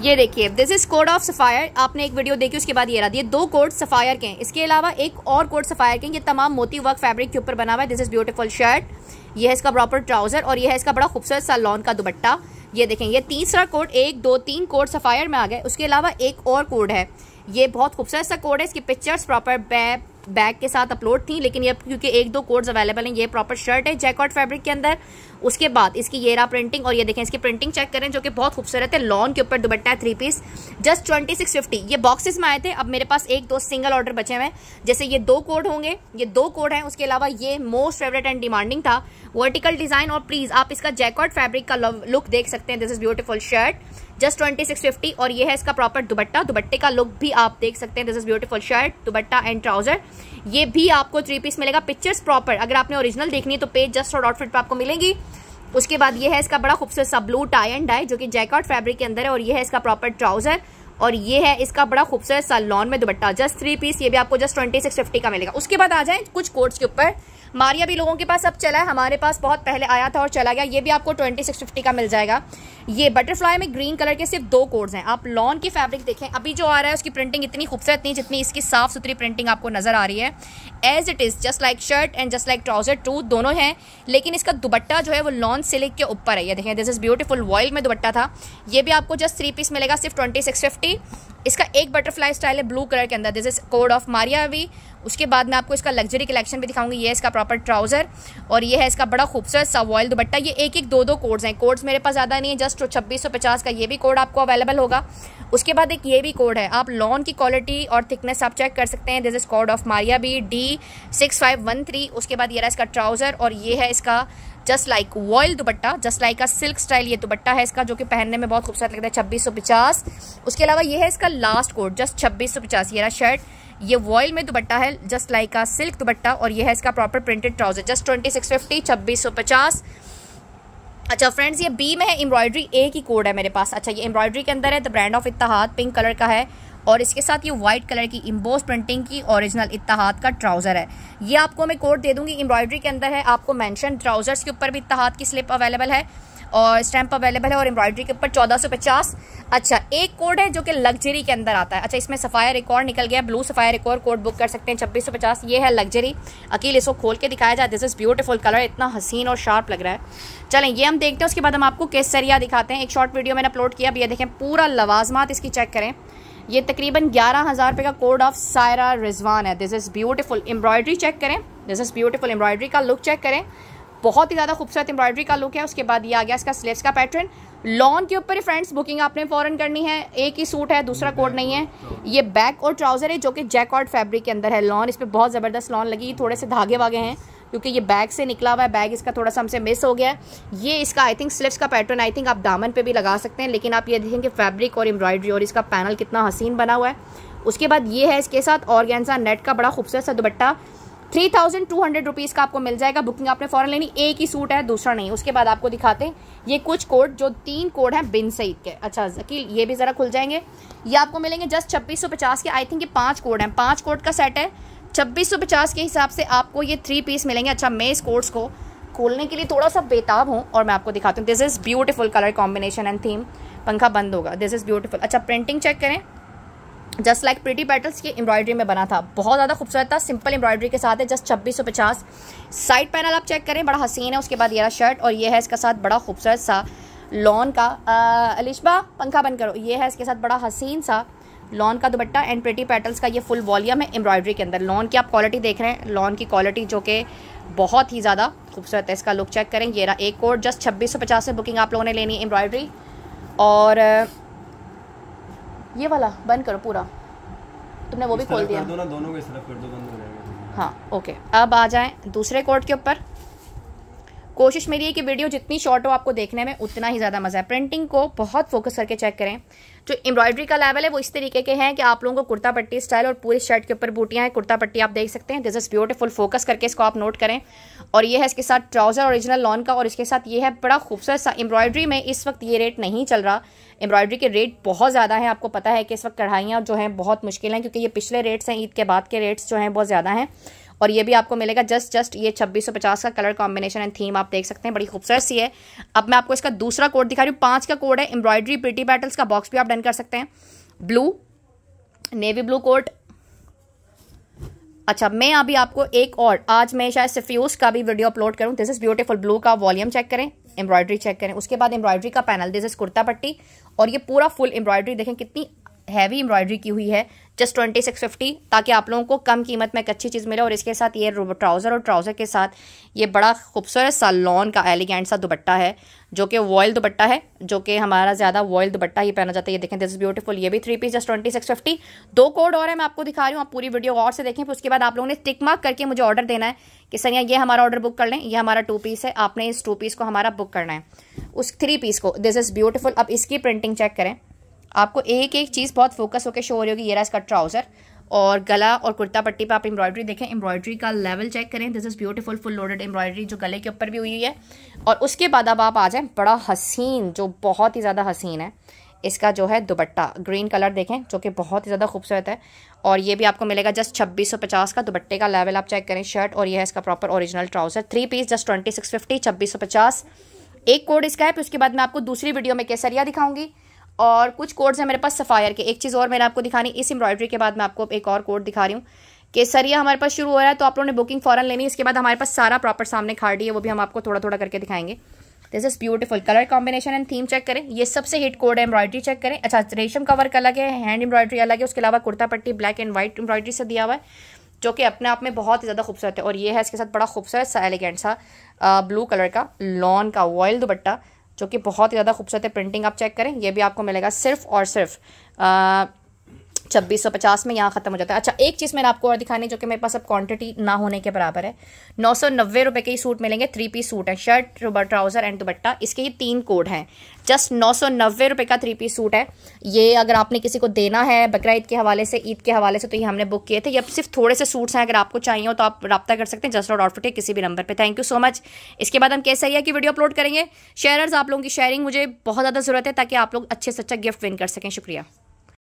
ये देखिए this is code of Sapphire आपने एक वीडियो देखी उसके बाद ये रहा ये दो कोड सफ़ायर के हैं इसके अलावा एक और कोड सफ़ायर के हैं ये तमाम मोती वर्क फैब्रिक के ऊपर बना हुआ है दिस इज़ ब्यूटीफुल शर्ट ये है इसका प्रॉपर ट्राउज़र और ये है इसका बड़ा खूबसूरत सा लॉन का दुपट्टा ये देखें ये तीसरा कोड एक दो तीन कोड सफ़ायर में आ गए उसके अलावा एक और कोड है ये बहुत खूबसूरत सा कोड है इसकी पिक्चर्स प्रॉपर बैप बैग के साथ अपलोड थी लेकिन ये क्योंकि एक दो कोड्स अवेलेबल हैं ये प्रॉपर शर्ट है जैकॉट फैब्रिक के अंदर उसके बाद इसकी ये रहा प्रिंटिंग और ये देखें इसकी प्रिंटिंग चेक करें जो कि बहुत खूबसूरत है लॉन के ऊपर दुबट्टा है three piece just twenty six fifty ये बॉक्सेस में आए थे अब मेरे पास एक दो सिंगल ऑर्डर बचे हुए हैं जैसे ये दो कोड होंगे ये दो कोड हैं उसके अलावा ये मोस्ट फेवरेट एंड डिमांडिंग था वर्टिकल डिजाइन और प्लीज आप इसका जैकॉट फैब्रिक का लुक देख सकते हैं this is beautiful shirt just twenty six fifty और ये है इसका प्रॉपर दुबट्टा दुबट्टे का लुक भी आप देख सकते हैं this is beautiful shirt dupatta and trouser ये भी आपको थ्री पीस मिलेगा पिक्चर्स प्रॉपर अगर आपने ओरिजिनल देखनी है तो पेज जस्ट और आउटफिट पर आपको मिलेंगी उसके बाद ये है इसका बड़ा खूबसूरत सा ब्लू टाई एंड डाई जो कि जैकआउट फैब्रिक के अंदर है और ये है इसका प्रॉपर ट्राउजर और ये है इसका बड़ा खूबसूरत सा लॉन में दुपट्टा जस्ट थ्री पीस ये भी आपको जस्ट ट्वेंटी सिक्स फिफ्टी का मिलेगा उसके बाद आ जाए कुछ कोर्ट्स के ऊपर मारिया भी लोगों के पास अब चला है हमारे पास बहुत पहले आया था और चला गया ये भी आपको ट्वेंटी सिक्स फिफ्टी का मिल जाएगा ये बटरफ्लाई में ग्रीन कलर के सिर्फ दो कोड्स हैं आप लॉन की फैब्रिक देखें अभी जो आ रहा है उसकी प्रिंटिंग इतनी खूबसूरत नहीं जितनी इसकी साफ सुथरी प्रिंटिंग आपको नज़र आ रही है as it is just like shirt and just like trouser टू दोनों हैं लेकिन इसका दुपट्टा जो है वो लॉन सिल्क के ऊपर है ये देखें दिस इज़ ब्यूटीफुल वॉयल में दुपट्टा था ये भी आपको जस्ट थ्री पीस मिलेगा सिर्फ ट्वेंटी सिक्स फिफ्टी इसका एक बटरफ्लाई स्टाइल है ब्लू कलर के अंदर this is code of Maria भी उसके बाद मैं आपको इसका लग्जरी कलेक्शन भी दिखाऊंगी ये इसका प्रॉपर ट्राउजर और ये है इसका बड़ा खूबसूरत सा वॉयल दुपट्टा ये एक एक दो दो कोड्स हैं कोड्स मेरे पास ज़्यादा नहीं है जस्ट एस्ट्रो छब्बीस का ये भी कोड आपको अवेलेबल होगा उसके बाद एक ये भी कोड है आप लॉन की क्वालिटी और थिकनेस आप चेक कर सकते हैं this is code of Maria B D six five one three उसके बाद ये रहा इसका ट्राउज़र और ये है इसका just like voile dupatta just like का सिल्क स्टाइल ये दुपट्टा है इसका जो कि पहनने में बहुत खूबसूरत लगता है छब्बीस सौ पचास उसके अलावा ये है इसका लास्ट कोड जस्ट छब्बीस सौ पचास ये रहा शर्ट ये वॉयल में दुपट्टा है जस्ट लाइक का सिल्क दुपट्टा और यह है इसका proper printed trouser just twenty six fifty छब्बीस सौ पचास अच्छा फ्रेंड्स ये बी में है एम्ब्रॉयडरी ए की कोड है मेरे पास अच्छा ये एम्ब्रॉयडरी के अंदर है the brand of Ittehad pink colour का है और इसके साथ ये व्हाइट कलर की इम्बोस प्रिंटिंग की ओरिजिनल इतिहाद का ट्राउज़र है ये आपको मैं कोड दे दूंगी एम्ब्रॉयडरी के अंदर है आपको मेंशन ट्राउज़र्स के ऊपर भी इतिहाद की स्लिप अवेलेबल है और स्टैम्प अवेलेबल है और एम्ब्रॉयडरी के ऊपर चौदह सौ पचास अच्छा एक कोड है जो कि लग्जरी के अंदर आता है अच्छा इसमें सफ़ायर एक और निकल गया ब्लू सफ़ायर एक और कोड बुक कर सकते हैं छब्बीस सौ पचास ये है लग्जरी अकेले इसको खोल के दिखाया जाए दिस इज़ ब्यूटीफुल कलर इतना हसीन और शार्प लग रहा है चलें ये हम देखते हैं उसके बाद हम आपको केसरिया दिखाते हैं एक शॉर्ट वीडियो मैंने अपलोड किया अब ये देखें पूरा लवाजमात इसकी चेक करें ये तकरीबन ग्यारह हज़ार रुपये का कोड ऑफ सायरा रिजवान है this is beautiful embroidery check करें दिस इज़ ब्यूटीफुल एम्ब्रॉयडरी का लुक चेक करें बहुत ही ज़्यादा खूबसूरत एम्ब्रॉयडरी का लुक है उसके बाद ये आ गया इसका स्लीव्स का पैटर्न लॉन्ग के ऊपर ही फ्रेंड्स बुकिंग आपने फॉरन करनी है एक ही सूट है दूसरा कोड नहीं है ये बैक और ट्राउज़र है जो कि जैकॉर्ड फैब्रिक के अंदर है लॉन इस पर बहुत ज़बरदस्त लॉन लगी थोड़े से धागे वागे हैं क्योंकि ये बैग से निकला हुआ है बैग इसका थोड़ा सा हमसे मिस हो गया है ये इसका आई थिंक स्लिप्स का पैटर्न आई थिंक आप दामन पे भी लगा सकते हैं लेकिन आप ये देखेंगे फैब्रिक और एम्ब्रॉयडरी और इसका पैनल कितना हसीन बना हुआ है उसके बाद ये है इसके साथ और नेट का बड़ा खूबसूरत सा dupatta three thousand two hundred rupees का आपको मिल जाएगा बुकिंग आपने फॉरन लेनी एक ही सूट है दूसरा नहीं उसके बाद आपको दिखाते हैं ये कुछ कोड जो तीन कोड हैं बिन सईद के अच्छा जकील ये भी ज़रा खुल जाएंगे ये आपको मिलेंगे जस्ट छब्बीस सौ पचास के आई थिंक ये पाँच कोड हैं पाँच कोड का सेट है छब्बीस सौ पचास के हिसाब से आपको ये थ्री पीस मिलेंगे अच्छा मैं इस कोड्स को खोलने के लिए थोड़ा सा बेताब हूँ और मैं आपको दिखाती हूँ this is beautiful colour combination and theme पंखा बंद होगा दिस इज़ ब्यूटीफुल अच्छा प्रिंटिंग चेक करें जस्ट लाइक प्रिटी पैटल्स की एम्ब्रॉयडरी में बना था बहुत ज़्यादा खूबसूरत था सिंपल एम्ब्रॉयडरी के साथ है जस्ट छब्बीस सौ पचास साइड पैनल आप चेक करें बड़ा हसीन है उसके बाद ये शर्ट और ये है इसके साथ बड़ा खूबसूरत सा लॉन का अलिशबा पंखा बंद करो ये है इसके साथ बड़ा हसीन सा लॉन का दुपट्टा एंड प्रिटी पैटल्स का ये फुल वॉल्यूम है एम्ब्रॉयडरी के अंदर लॉन की आप क्वालिटी देख रहे हैं लॉन की क्वालिटी जो कि बहुत ही ज़्यादा खूबसूरत है इसका लुक चेक करें ये रहा एक कोड जस्ट छब्बीस सौ पचास में बुकिंग आप लोगों ने लेनी है एम्ब्रॉयडरी और ये वाला बंद करो पूरा तुमने वो भी खोल दिया दोनों को इस तरफ कर दो बंद हो जाएगा हाँ ओके अब आ जाए दूसरे कोर्ट के ऊपर कोशिश मेरी है कि वीडियो जितनी शॉर्ट हो आपको देखने में उतना ही ज़्यादा मज़ा है प्रिंटिंग को बहुत फोकस करके चेक करें जो एम्ब्रॉयडरी का लेवल है वो इस तरीके के हैं कि आप लोगों को कुर्ता पट्टी स्टाइल और पूरी शर्ट के ऊपर बूटियाँ हैं कुर्ता पट्टी आप देख सकते हैं दिस इज़ ब्यूटीफुल फोकस करके इसको आप नोट करें और ये है इसके साथ ट्राउज़र ओरिजिनल लॉन का और इसके साथ ये है बड़ा खूबसूरत सा एम्ब्रॉयडरी में इस वक्त ये रेट नहीं चल रहा एम्ब्रॉयडरी के रेट बहुत ज़्यादा हैं आपको पता है कि इस वक्त कढ़ाइयाँ जो हैं बहुत मुश्किल हैं क्योंकि ये पिछले रेट्स हैं ईद के बाद के रेट्स जो हैं बहुत ज़्यादा हैं और ये भी आपको मिलेगा जस्ट जस्ट ये छब्बीस का कलर कॉम्बिनेशन एंड थीम आप देख सकते हैं बड़ी खूबसूरत सी है अब मैं आपको इसका दूसरा कोड दिखा रही हूँ पाँच का कोड है एम्ब्रॉयडरी प्रिटी बैटल्स का बॉक्स भी आप डन कर सकते हैं ब्लू नेवी ब्लू कोट अच्छा मैं अभी आपको एक और आज मैं शायद सिफ्यूज का भी वीडियो अपलोड करूं दिस इज़ ब्यूटीफुल ब्लू का वॉल्यूम चेक करें एम्ब्रॉयडरी चेक करें उसके बाद एम्ब्रॉयडरी का पैनल दिस इज़ कुर्ता पट्टी और ये पूरा फुल एम्ब्रॉयडरी देखें कितनी हैवी एम्ब्रॉयडरी की हुई है जस्ट ट्वेंटी सिक्स फिफ्टी ताकि आप लोगों को कम कीमत में एक अच्छी चीज़ मिले और इसके साथ ये ट्राउज़र और ट्राउज़र के साथ ये बड़ा खूबसूरत सा लॉन का एलिगेंट सा दुपट्टा है जो कि वॉयल दुपट्टा है जो कि हमारा ज़्यादा वॉयल दुपट्टा ही पहना जाता है ये देखें दिस ब्यूटीफुल ये भी three piece just twenty six fifty दो कोड और है मैं आपको दिखा रही हूँ आप पूरी वीडियो और से देखें फिर उसके बाद आप लोगों ने टिक मार्क करके मुझे ऑर्डर देना है कि सनिया ये हमारा ऑर्डर बुक कर लें ये हमारा टू पीस है आपने इस टू पीस को हमारा बुक करना है उस थ्री पीस को दिस इज़ ब्यूटीफुल अब इसकी प्रिंटिंग चेक करें आपको एक एक चीज़ बहुत फोकस होकर शो हो रही होगी ये रहा इसका ट्राउज़र और गला और कुर्ता पट्टी पे आप एम्ब्रॉयडरी देखें एम्ब्रॉयडरी का लेवल चेक करें this is beautiful full loaded embroidery जो गले के ऊपर भी हुई है और उसके बाद अब आप आ जाएं बड़ा हसीन जो बहुत ही ज़्यादा हसीन है इसका जो है दुपट्टा ग्रीन कलर देखें जो कि बहुत ही ज़्यादा खूबसूरत है और ये भी आपको मिलेगा जस्ट छब्बीस सौ पचास का दुपट्टे का लेवल आप चेक करें शर्ट और यह है इसका proper original trouser three piece just twenty six fifty छब्बीस सौ पचास एक कोड इसका है फिर उसके बाद मैं आपको दूसरी वीडियो में केसरिया दिखाऊंगी और कुछ कोड्स हैं मेरे पास सफ़ायर के एक चीज़ और मैंने आपको दिखानी इस एम्ब्रॉयडरी के बाद मैं आपको एक और कोड दिखा रही हूँ कि ये हमारे पास शुरू हो रहा है तो आप लोगों ने बुकिंग फॉरन लेनी इसके बाद हमारे पास सारा प्रॉपर सामने खाड़ी है वो भी हम आपको थोड़ा थोड़ा करके दिखाएंगे this is beautiful colour combination and theme check करें ये सबसे हिट कोड है एम्ब्रॉयड्री चेक करें अच्छा रेशम कवर अलग है हैंड एम्ब्रॉयड्री अलग है उसके अलावा कुर्ता पट्टी ब्लैक एंड व्हाइट एम्ब्रॉयड्री से दिया हुआ है जो कि अपने आप में बहुत ही ज़्यादा खूबसूरत है और ये है इसके साथ बड़ा खूबसूरत सा एलिगेंट सा ब्लू कलर का लॉन का वॉयल दुपट्टा जो कि बहुत ही ज़्यादा खूबसूरत है प्रिंटिंग आप चेक करें ये भी आपको मिलेगा सिर्फ और सिर्फ छब्बीस सौ पचास में यहाँ ख़त्म हो जाता है अच्छा एक चीज़ मैंने आपको और दिखानी जो कि मेरे पास अब क्वांटिटी ना होने के बराबर है नौ सौ नब्बे रुपये के ही सूट मिलेंगे थ्री पीस सूट है शर्ट ट्राउज़र एंड दुबट्टा इसके ही तीन कोड हैं जस्ट नौ सौ नब्बे रुपये का थ्री पीस सूट है ये अगर आपने किसी को देना है बकरा ईद के हवाले से ईद के हवाले से तो ये हमने बुक किए थे ये सिर्फ थोड़े से सूट्स हैं अगर आपको चाहिए हो तो आप रब्ता कर सकते हैं जस्ट डॉट आउटफिट किसी भी नंबर पर थैंक यू सो मच इसके बाद हम कैसे ही है कि वीडियो अपलोड करेंगे शेयरर्स आप लोगों की शेयरिंग मुझे बहुत ज़्यादा ज़रूरत है ताकि आप लोग अच्छे से अच्छा गिफ्ट विन कर सकें शुक्रिया